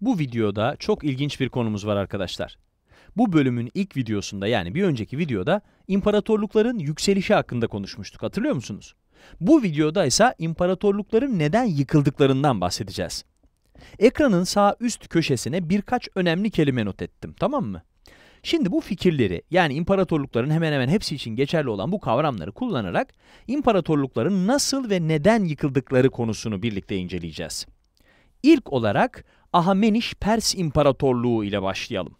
Bu videoda çok ilginç bir konumuz var arkadaşlar. Bu bölümün ilk videosunda yani bir önceki videoda imparatorlukların yükselişi hakkında konuşmuştuk hatırlıyor musunuz? Bu videoda ise imparatorlukların neden yıkıldıklarından bahsedeceğiz. Ekranın sağ üst köşesine birkaç önemli kelime not ettim tamam mı? Şimdi bu fikirleri yani imparatorlukların hemen hemen hepsi için geçerli olan bu kavramları kullanarak imparatorlukların nasıl ve neden yıkıldıkları konusunu birlikte inceleyeceğiz. İlk olarak Ahameniş Pers İmparatorluğu ile başlayalım.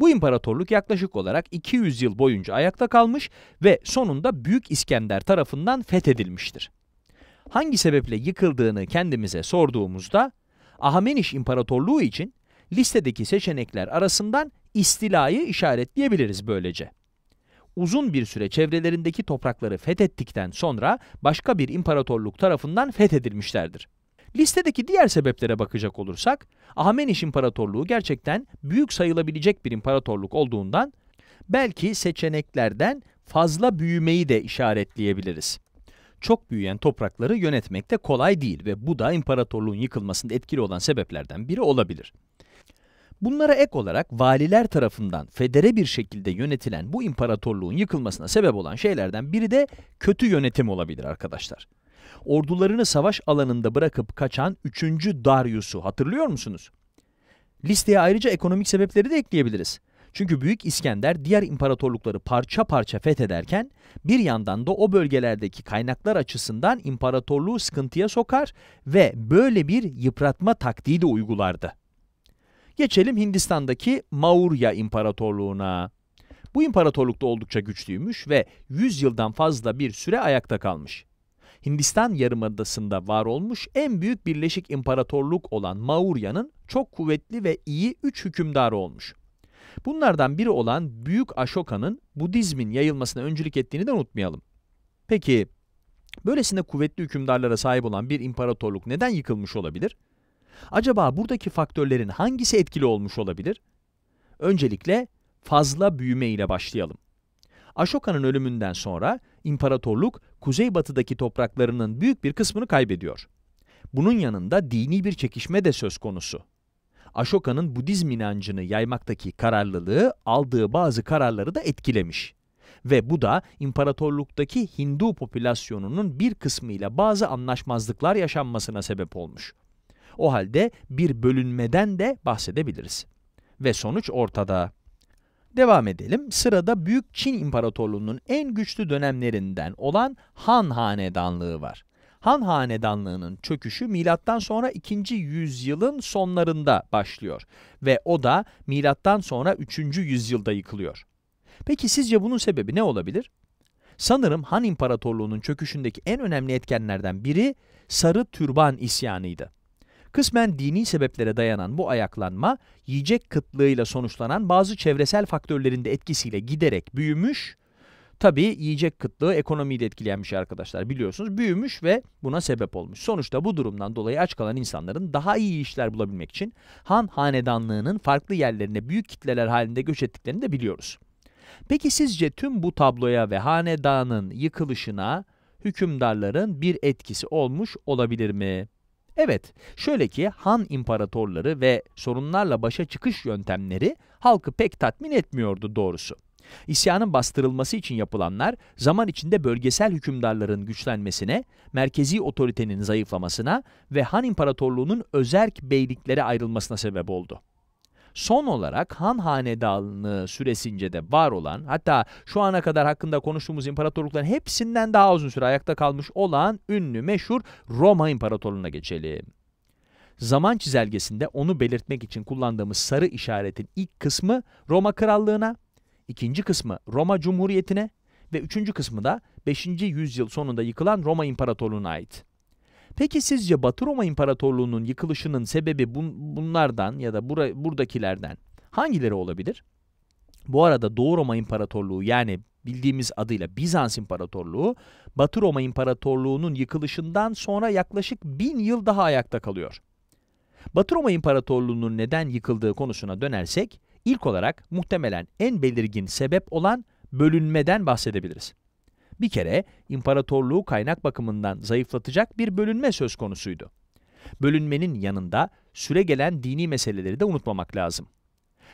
Bu imparatorluk yaklaşık olarak 200 yıl boyunca ayakta kalmış ve sonunda Büyük İskender tarafından fethedilmiştir. Hangi sebeple yıkıldığını kendimize sorduğumuzda Ahameniş İmparatorluğu için listedeki seçenekler arasından istilayı işaretleyebiliriz böylece. Uzun bir süre çevrelerindeki toprakları fethettikten sonra başka bir imparatorluk tarafından fethedilmişlerdir. Listedeki diğer sebeplere bakacak olursak, Ahmeniş İmparatorluğu gerçekten büyük sayılabilecek bir imparatorluk olduğundan belki seçeneklerden fazla büyümeyi de işaretleyebiliriz. Çok büyüyen toprakları yönetmek de kolay değil ve bu da imparatorluğun yıkılmasında etkili olan sebeplerden biri olabilir. Bunlara ek olarak valiler tarafından federe bir şekilde yönetilen bu imparatorluğun yıkılmasına sebep olan şeylerden biri de kötü yönetim olabilir arkadaşlar ordularını savaş alanında bırakıp kaçan 3. Darius'u hatırlıyor musunuz? Listeye ayrıca ekonomik sebepleri de ekleyebiliriz. Çünkü Büyük İskender diğer imparatorlukları parça parça fethederken bir yandan da o bölgelerdeki kaynaklar açısından imparatorluğu sıkıntıya sokar ve böyle bir yıpratma taktiği de uygulardı. Geçelim Hindistan'daki Maurya İmparatorluğu'na. Bu imparatorluk da oldukça güçlüymüş ve 100 yıldan fazla bir süre ayakta kalmış. Hindistan yarımadasında var olmuş en büyük birleşik imparatorluk olan Maurya'nın çok kuvvetli ve iyi üç hükümdarı olmuş. Bunlardan biri olan Büyük Ashoka'nın Budizmin yayılmasına öncülük ettiğini de unutmayalım. Peki, böylesine kuvvetli hükümdarlara sahip olan bir imparatorluk neden yıkılmış olabilir? Acaba buradaki faktörlerin hangisi etkili olmuş olabilir? Öncelikle fazla büyüme ile başlayalım. Ashoka'nın ölümünden sonra imparatorluk kuzeybatıdaki topraklarının büyük bir kısmını kaybediyor. Bunun yanında dini bir çekişme de söz konusu. Ashoka'nın Budizm inancını yaymaktaki kararlılığı aldığı bazı kararları da etkilemiş. Ve bu da imparatorluktaki Hindu popülasyonunun bir kısmıyla bazı anlaşmazlıklar yaşanmasına sebep olmuş. O halde bir bölünmeden de bahsedebiliriz. Ve sonuç ortada. Devam edelim. Sırada Büyük Çin İmparatorluğu'nun en güçlü dönemlerinden olan Han Hanedanlığı var. Han Hanedanlığı'nın çöküşü milattan sonra 2. yüzyılın sonlarında başlıyor ve o da milattan sonra 3. yüzyılda yıkılıyor. Peki sizce bunun sebebi ne olabilir? Sanırım Han İmparatorluğu'nun çöküşündeki en önemli etkenlerden biri Sarı Türban isyanıydı. Kısmen dini sebeplere dayanan bu ayaklanma, yiyecek kıtlığıyla sonuçlanan bazı çevresel faktörlerin de etkisiyle giderek büyümüş. Tabii yiyecek kıtlığı ekonomiyi de etkileyenmiş şey arkadaşlar biliyorsunuz. Büyümüş ve buna sebep olmuş. Sonuçta bu durumdan dolayı aç kalan insanların daha iyi işler bulabilmek için han hanedanlığının farklı yerlerine büyük kitleler halinde göç ettiklerini de biliyoruz. Peki sizce tüm bu tabloya ve hanedanın yıkılışına hükümdarların bir etkisi olmuş olabilir mi? Evet, şöyle ki Han imparatorları ve sorunlarla başa çıkış yöntemleri halkı pek tatmin etmiyordu doğrusu. İsyanın bastırılması için yapılanlar zaman içinde bölgesel hükümdarların güçlenmesine, merkezi otoritenin zayıflamasına ve Han İmparatorluğu'nun özerk beyliklere ayrılmasına sebep oldu. Son olarak Han Hanedanlığı süresince de var olan hatta şu ana kadar hakkında konuştuğumuz imparatorlukların hepsinden daha uzun süre ayakta kalmış olan ünlü meşhur Roma İmparatorluğu'na geçelim. Zaman çizelgesinde onu belirtmek için kullandığımız sarı işaretin ilk kısmı Roma Krallığı'na, ikinci kısmı Roma Cumhuriyeti'ne ve üçüncü kısmı da 5. yüzyıl sonunda yıkılan Roma İmparatorluğu'na ait. Peki sizce Batı Roma İmparatorluğu'nun yıkılışının sebebi bun, bunlardan ya da bura, buradakilerden hangileri olabilir? Bu arada Doğu Roma İmparatorluğu yani bildiğimiz adıyla Bizans İmparatorluğu Batı Roma İmparatorluğu'nun yıkılışından sonra yaklaşık bin yıl daha ayakta kalıyor. Batı Roma İmparatorluğu'nun neden yıkıldığı konusuna dönersek ilk olarak muhtemelen en belirgin sebep olan bölünmeden bahsedebiliriz. Bir kere imparatorluğu kaynak bakımından zayıflatacak bir bölünme söz konusuydu. Bölünmenin yanında süre gelen dini meseleleri de unutmamak lazım.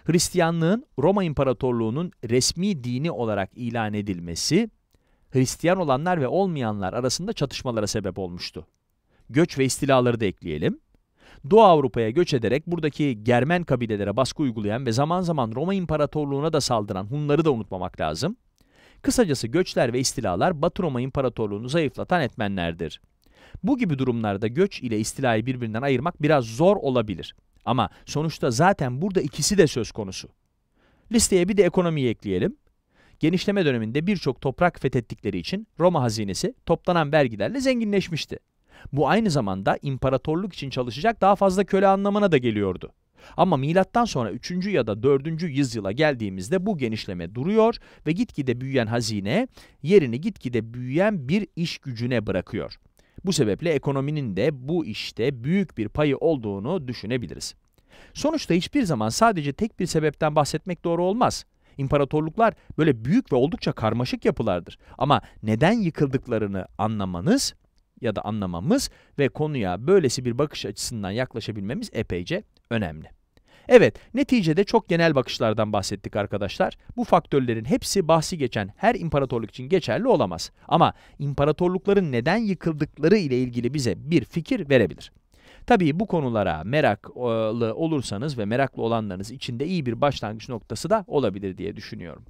Hristiyanlığın Roma İmparatorluğu'nun resmi dini olarak ilan edilmesi, Hristiyan olanlar ve olmayanlar arasında çatışmalara sebep olmuştu. Göç ve istilaları da ekleyelim. Doğu Avrupa'ya göç ederek buradaki Germen kabilelere baskı uygulayan ve zaman zaman Roma İmparatorluğu'na da saldıran Hunları da unutmamak lazım. Kısacası göçler ve istilalar Batı Roma İmparatorluğunu zayıflatan etmenlerdir. Bu gibi durumlarda göç ile istilayı birbirinden ayırmak biraz zor olabilir. Ama sonuçta zaten burada ikisi de söz konusu. Listeye bir de ekonomiyi ekleyelim. Genişleme döneminde birçok toprak fethettikleri için Roma hazinesi toplanan vergilerle zenginleşmişti. Bu aynı zamanda imparatorluk için çalışacak daha fazla köle anlamına da geliyordu. Ama milattan sonra 3. ya da 4. yüzyıla geldiğimizde bu genişleme duruyor ve gitgide büyüyen hazine yerini gitgide büyüyen bir iş gücüne bırakıyor. Bu sebeple ekonominin de bu işte büyük bir payı olduğunu düşünebiliriz. Sonuçta hiçbir zaman sadece tek bir sebepten bahsetmek doğru olmaz. İmparatorluklar böyle büyük ve oldukça karmaşık yapılardır. Ama neden yıkıldıklarını anlamanız ya da anlamamız ve konuya böylesi bir bakış açısından yaklaşabilmemiz epeyce önemli. Evet, neticede çok genel bakışlardan bahsettik arkadaşlar. Bu faktörlerin hepsi bahsi geçen her imparatorluk için geçerli olamaz. Ama imparatorlukların neden yıkıldıkları ile ilgili bize bir fikir verebilir. Tabii bu konulara meraklı olursanız ve meraklı olanlarınız için de iyi bir başlangıç noktası da olabilir diye düşünüyorum.